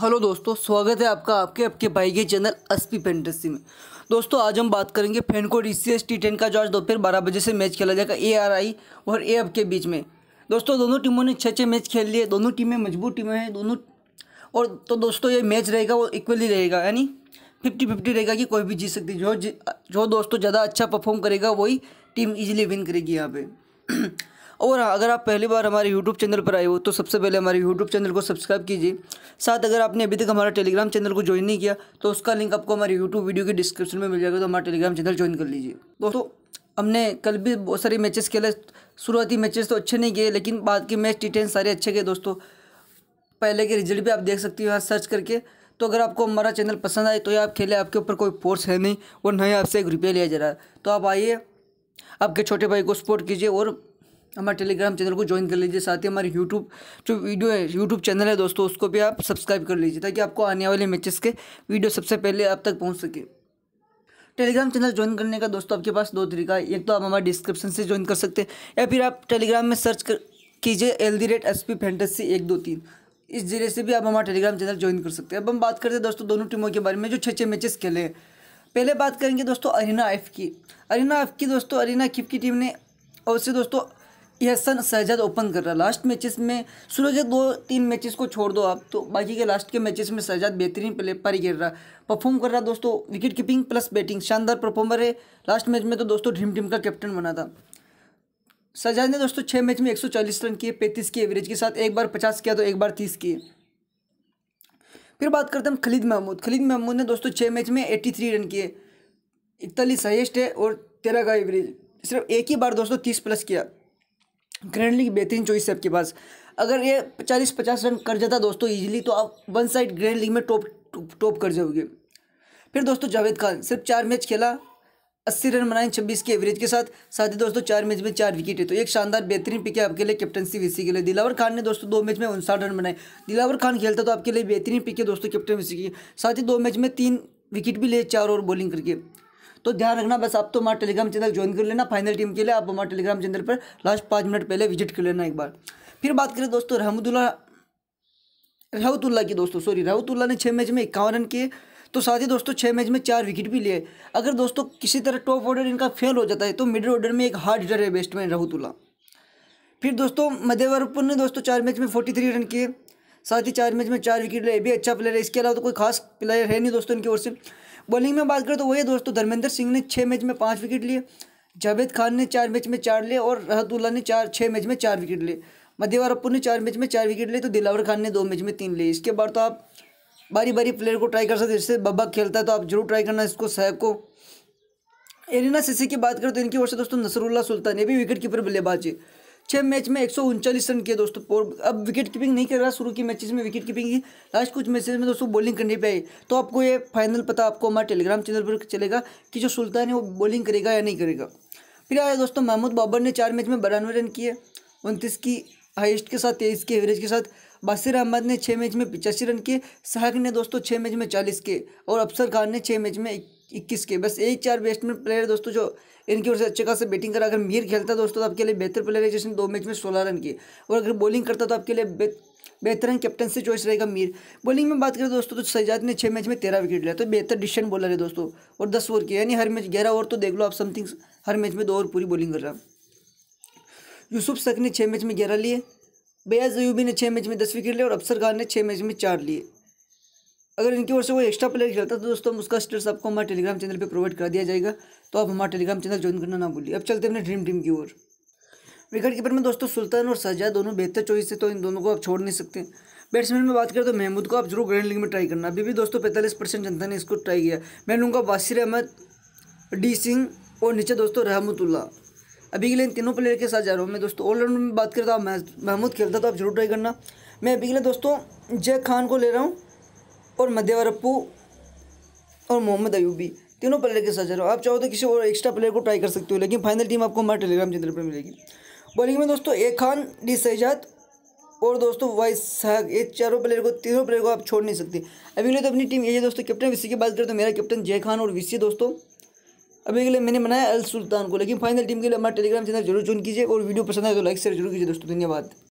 hello दोस्तों स्वागत है आपका आपके आपके भाई के चैनल एसपी फेंटेसी में दोस्तों आज हम बात करेंगे FanCode D C S T ten का जो आज दोपहर बारह बजे से मैच खेला जाएगा ए आर आई और ए एफ के बीच में दोस्तों दोनों टीमों ने छः छः मैच खेल लिए दोनों टीमें मजबूत टीमें हैं दोनों और तो दोस्तों ये मैच रहेगा वो इक्वली रहेगा यानी फिफ्टी फिफ्टी रहेगा कि कोई भी जीत सकती जो जो दोस्तों ज़्यादा अच्छा परफॉर्म करेगा वही टीम ईजिली विन करेगी यहाँ पर और अगर आप पहली बार हमारे यूट्यूब चैनल पर आए हो तो सबसे पहले हमारे यूट्यूब चैनल को सब्सक्राइब कीजिए साथ अगर आपने अभी तक हमारा टेलीग्राम चैनल को ज्वाइन नहीं किया तो उसका लिंक आपको हमारे यूट्यूब वीडियो के डिस्क्रिप्शन में मिल जाएगा तो हमारा टेलीग्राम चैनल ज्वाइन कर लीजिए दोस्तों हमने कल भी बहुत सारे मैचेस खेले शुरुआती मैचेस तो अच्छे नहीं किए लेकिन बाद के मैच टी सारे अच्छे गए दोस्तों पहले के रिजल्ट भी आप देख सकते हो यहाँ सर्च करके तो अगर आपको हमारा चैनल पसंद आए तो ये आप खेले आपके ऊपर कोई फोर्स है नहीं और ना ही आपसे एक रुपया लिया जा रहा है तो आप आइए आपके छोटे भाई को सपोर्ट कीजिए और हमारे टेलीग्राम चैनल को ज्वाइन कर लीजिए साथ ही हमारे यूट्यूब जो वीडियो है यूट्यूब चैनल है दोस्तों उसको भी आप सब्सक्राइब कर लीजिए ताकि आपको आने वाले मैचेस के वीडियो सबसे पहले आप तक पहुँच सके टेलीग्राम चैनल ज्वाइन करने का दोस्तों आपके पास दो तरीका है एक तो आप हमारे डिस्क्रिप्शन से ज्वाइन कर सकते हैं या फिर आप टेलीग्राम में सर्च कर कीजिए एल दी रेट एस पी फैंटेसी एक दो तीन इस जरिए से भी आप हमारा टेलीग्राम चैनल ज्वाइन कर सकते हैं अब हम बात करते हैं दोस्तों दोनों टीमों के बारे में जो छः छः मैचेस खेले हैं पहले बात करेंगे दोस्तों अरिना एफ की अरिना एफ की दोस्तों अरिना किफ की टीम ने और से दोस्तों सन शहजाद ओपन कर रहा लास्ट मैचेस में सूरज दो तीन मैचेस को छोड़ दो आप तो बाकी के लास्ट के मैचेस में सहजाद बेहतरीन प्ले पारी गिर रहा परफॉर्म कर रहा दोस्तों विकेट कीपिंग प्लस बैटिंग शानदार परफॉर्मर है लास्ट मैच में तो दोस्तों ड्रीम टीम का कैप्टन बना था सजाद ने दोस्तों छः मैच में एक रन किए पैंतीस की एवरेज के साथ एक बार पचास किया तो एक बार तीस किए फिर बात करते हैं खलीद महमूद खलीद महमूद ने दोस्तों छः मैच में एट्टी रन किए इकतालीस हाइस्ट है और तेरह का एवरेज सिर्फ एक ही बार दोस्तों तीस प्लस किया ग्रैंडली बेहतरीन चॉइस है आपके पास अगर ये चालीस पचास रन कर जाता दोस्तों ईजिली तो आप वन साइड ग्रैंड लीग में टॉप टॉप कर जाओगे फिर दोस्तों जावेद खान सिर्फ चार मैच खेला अस्सी रन बनाए छब्बीस के एवरेज के साथ साथ ही दोस्तों चार मैच में चार विकेट है तो एक शानदार बेहतरीन पिक है आपके लिए कैप्टनसी वीसी के लिए दिलावर खान ने दोस्तों दो मैच में उनसाठ रन बनाए दिलावर खान खेलता तो आपके लिए बेहतरीन पिक है दोस्तों कैप्टन वीसी के साथ ही दो मैच में तीन विकेट भी ले चार ओवर बॉलिंग करके तो ध्यान रखना बस आप तो हमारा टेलीग्राम चैनल ज्वाइन कर लेना फाइनल टीम के लिए आप हमारे टेलीग्राम चैनल पर लास्ट पाँच मिनट पहले विजिट कर लेना एक बार फिर बात करें दोस्तों रहमदुल्ला रहतुल्ला की दोस्तों सॉरी रहतुल्ला ने छः मैच में इक्यावन रन किए तो साथ ही दोस्तों छः मैच में चार विकेट भी लिए अगर दोस्तों किसी तरह टॉप ऑर्डर इनका फेल हो जाता है तो मिडिल ऑर्डर में एक हार्ड हिटर है बैट्समैन रहतुल्ला फिर दोस्तों मध्यवरपुर ने दोस्तों चार मैच में फोर्टी थ्री रन किए साथ ही चार मैच में चार विकेट लिए भी अच्छा प्लेयर है इसके अलावा तो कोई खास प्लेयर है नहीं दोस्तों इनकी ओर से बॉलिंग में बात करें तो वही दोस्तों धर्मेंद्र सिंह ने छः मैच में पाँच विकेट लिए जावेद खान ने चार मैच में चार लिए और रहतुल्ला ने चार छः मैच में चार विकेट लिए मध्यवर अप्पू ने चार मैच में चार विकेट लिए तो दिलावर खान ने दो मैच में तीन लिए इसके बाद तो आप बारी बारी प्लेयर को ट्राई कर सकते जैसे बब्बा खेलता है तो आप जरूर ट्राई करना इसको सैब को एरिना सिसी की बात करें तो इनकी ओर से दोस्तों नसरुल्ला सुल्तान ये भी विकेट कीपर बल्लेबाजी छः मैच में एक रन किए दोस्तों और अब विकेट कीपिंग नहीं कर रहा शुरू की मैचेस में विकेट कीपिंग की लास्ट कुछ मैचेस में दोस्तों बॉलिंग करनी पे आई तो आपको ये फाइनल पता आपको हमारे टेलीग्राम चैनल पर चलेगा कि जो सुल्तान है वो बॉलिंग करेगा या नहीं करेगा फिर आया दोस्तों महमूद बाबर ने चार मैच में बारानवे रन किए उनतीस की हाइस्ट के साथ तेईस के एवरेज के साथ बासिर अहमद ने छः मैच में पिचासी रन किए सहक ने दोस्तों छः मैच में चालीस के और अफसर खान ने छः मैच में इक्कीस के बस यही चार बेस्टमैन प्लेयर है दोस्तों जो इनकी ओर से अच्छे खास बैटिंग करा अगर मीर खेलता है दोस्तों तो आपके लिए बेहतर प्लेयर है जिसने दो मैच में सोलह रन किए और अगर बॉलिंग करता तो आपके लिए बेहतरीन कैप्टन से चॉइस रहेगा मीर बॉलिंग में बात करें दोस्तों तो सजाद ने छः मैच में तेरह विकेट लिया तो बेहतर डिशन बॉलर है दोस्तों और दस ओवर की यानी हर मैच ग्यारह ओवर तो देख लो आप समथिंग हर मैच में दो ओवर पूरी बॉलिंग कर रहा यूसुफ सक ने छः मैच में ग्यारह लिए बयाज अयूबी ने छः मैच में दस विकेट लिए और अफसर खान ने छः मैच में चार लिए अगर इनकी ओर से कोई एक्स्ट्रा प्लेयर खेलता तो दोस्तों उसका स्टेटस आपको हमारे टेलीग्राम चैनल पर प्रोवाइड करा दिया जाएगा तो आप हमारे टेलीग्राम चैनल ज्वाइन करना ना भूलिए अब चलते अपने ड्रीम टीम की ओर विकेट कीपर में दोस्तों सुल्तान और सजा दोनों बेहतर चॉइस है तो इन दोनों को आप छोड़ नहीं सकते बैट्समैन में बात करें तो महमूद को आप जरूर ग्रैंड लीग में ट्राई करना अभी भी दोस्तों पैंतालीस परसेंट जनता ने इसको ट्राई किया मैं लूँगा बासिर अहमद डी सिंह और नीचे दोस्तों रहमतुल्ला अभी के लिए इन तीनों प्लेयर के साथ जा रहा हूँ मैं दोस्तों ऑलराउंडर में बात करें तो आप महमूद खेलता तो आप जरूर ट्राई करना मैं अभी के लिए दोस्तों जय खान को ले रहा हूँ और मध्यवरपू और मोहम्मद अयूबी तीनों प्लेयर के साथ चल रहा आप चाहो तो किसी और एक्स्ट्रा प्लेयर को ट्राई कर सकते हो लेकिन फाइनल टीम आपको हमारे टेलीग्राम चैनल पर मिलेगी बॉलिंग में दोस्तों ए खान डी सहजाद और दोस्तों वाइस सहग ये चारों प्लेयर को तीनों प्लेयर को आप छोड़ नहीं सकते अभी के लिए तो अपनी टीम यही है दोस्तों कैप्टन विसी की बात करें तो मेरा कैप्टन जय खान और विसी दोस्तों अभी के लिए मैंने बनाया अल सुल्तान को लेकिन फाइनल टीम के लिए हमारे टेलीग्राम चैनल जरूर ज्वाइन कीजिए और वीडियो पसंद आए तो लाइक शेयर जरूर कीजिए दोस्तों धन्यवाद